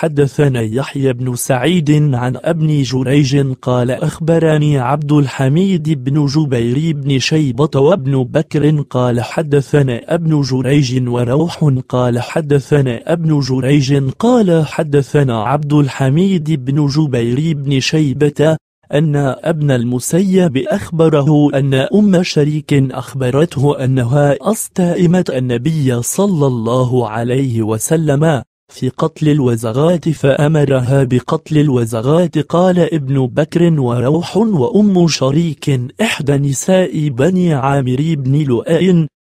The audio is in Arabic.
حدثنا يحيى بن سعيد عن ابن جريج قال أخبرني عبد الحميد بن جبير بن شيبة وابن بكر قال حدثنا ابن جريج وروح قال حدثنا ابن جريج قال حدثنا عبد الحميد بن جبير بن شيبة أن ابن المسيب أخبره أن أم شريك أخبرته أنها أصطائمت النبي صلى الله عليه وسلم في قتل الوزغات فأمرها بقتل الوزغات قال ابن بكر وروح وأم شريك إحدى نساء بني عامر بن لؤي